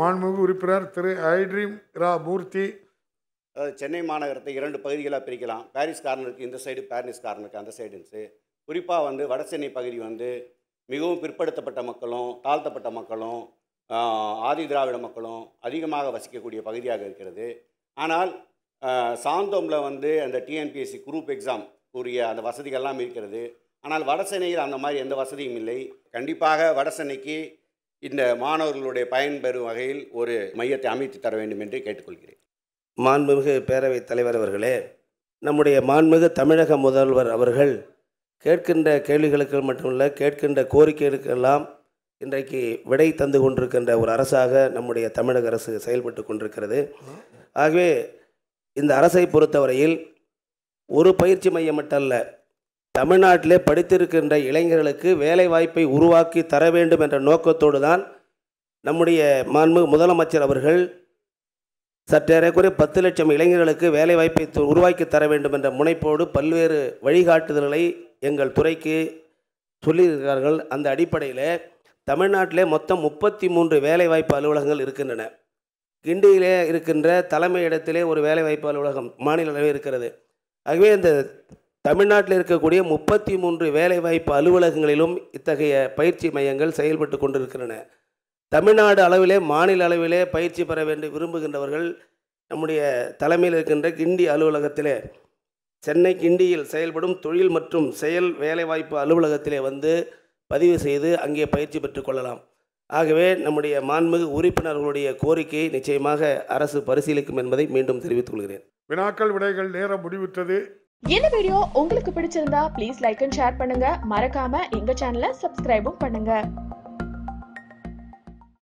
மாண்புமிகு உறுப்பினர் திரு ஐட்ரீம் ரா மூர்த்தி சென்னை மாநகரத்தை இரண்டு பகுதிகளாக பிரிக்கலாம் பாரிஸ் கார்னருக்கு இந்த சைடு பாரிஸ் கார்னருக்கு அந்த சைடுன்ஸு குறிப்பாக வந்து வட சென்னை பகுதி வந்து மிகவும் பிற்படுத்தப்பட்ட மக்களும் தாழ்த்தப்பட்ட மக்களும் ஆதி திராவிட மக்களும் அதிகமாக வசிக்கக்கூடிய பகுதியாக இருக்கிறது ஆனால் சாந்தோமில் வந்து அந்த டிஎன்பிஎஸ்சி குரூப் எக்ஸாம் கூறிய அந்த வசதிகள்லாம் இருக்கிறது ஆனால் வட சென்னையில் அந்த மாதிரி எந்த வசதியும் இல்லை கண்டிப்பாக வட சென்னைக்கு இந்த மாணவர்களுடைய பயன்பெறும் வகையில் ஒரு மையத்தை அமைத்து தர வேண்டும் என்று கேட்டுக்கொள்கிறேன் மாண்புமிகு பேரவைத் தலைவர் அவர்களே நம்முடைய மாண்புமிகு தமிழக முதல்வர் அவர்கள் கேட்கின்ற கேள்விகளுக்கு மட்டுமல்ல கேட்கின்ற கோரிக்கைகளுக்கெல்லாம் இன்றைக்கு விடை தந்து கொண்டிருக்கின்ற ஒரு அரசாக நம்முடைய தமிழக அரசு செயல்பட்டு கொண்டிருக்கிறது ஆகவே இந்த அரசை பொறுத்தவரையில் ஒரு பயிற்சி மையம் மட்டும் அல்ல தமிழ்நாட்டிலே படித்திருக்கின்ற இளைஞர்களுக்கு வேலைவாய்ப்பை உருவாக்கி தர வேண்டும் என்ற நோக்கத்தோடு தான் நம்முடைய மாண்பு முதலமைச்சர் அவர்கள் சற்றேறக்குறைய பத்து லட்சம் இளைஞர்களுக்கு வேலைவாய்ப்பை உருவாக்கி தர வேண்டும் என்ற முனைப்போடு பல்வேறு வழிகாட்டுதல்களை எங்கள் துறைக்கு சொல்லியிருக்கிறார்கள் அந்த அடிப்படையில் தமிழ்நாட்டிலே மொத்தம் முப்பத்தி மூன்று வேலைவாய்ப்பு அலுவலகங்கள் இருக்கின்றன கிண்டியிலே இருக்கின்ற தலைமை இடத்திலே ஒரு வேலைவாய்ப்பு அலுவலகம் மாநில அளவில் இருக்கிறது ஆகவே இந்த தமிழ்நாட்டில் இருக்கக்கூடிய முப்பத்தி மூன்று வேலைவாய்ப்பு அலுவலகங்களிலும் இத்தகைய பயிற்சி மையங்கள் செயல்பட்டு கொண்டிருக்கின்றன தமிழ்நாடு அளவிலே மாநில அளவிலே பயிற்சி பெற வேண்டும் விரும்புகின்றவர்கள் நம்முடைய தலைமையில் இருக்கின்ற கிண்டி அலுவலகத்திலே சென்னை கிண்டியில் செயல்படும் தொழில் மற்றும் செயல் வேலைவாய்ப்பு அலுவலகத்திலே வந்து பதிவு செய்து அங்கே பயிற்சி பெற்றுக்கொள்ளலாம் ஆகவே நம்முடைய மாண்புமிகு உறுப்பினர்களுடைய கோரிக்கையை நிச்சயமாக அரசு பரிசீலிக்கும் என்பதை மீண்டும் தெரிவித்துக் கொள்கிறேன் வினாக்கள் விடைகள் நேரம் முடிவுற்றது இந்த வீடியோ உங்களுக்கு பிடிச்சிருந்தா ப்ளீஸ் லைக் அண்ட் ஷேர் பண்ணுங்க மறக்காம எங்க சேனலை சப்ஸ்கிரைபும் பண்ணுங்க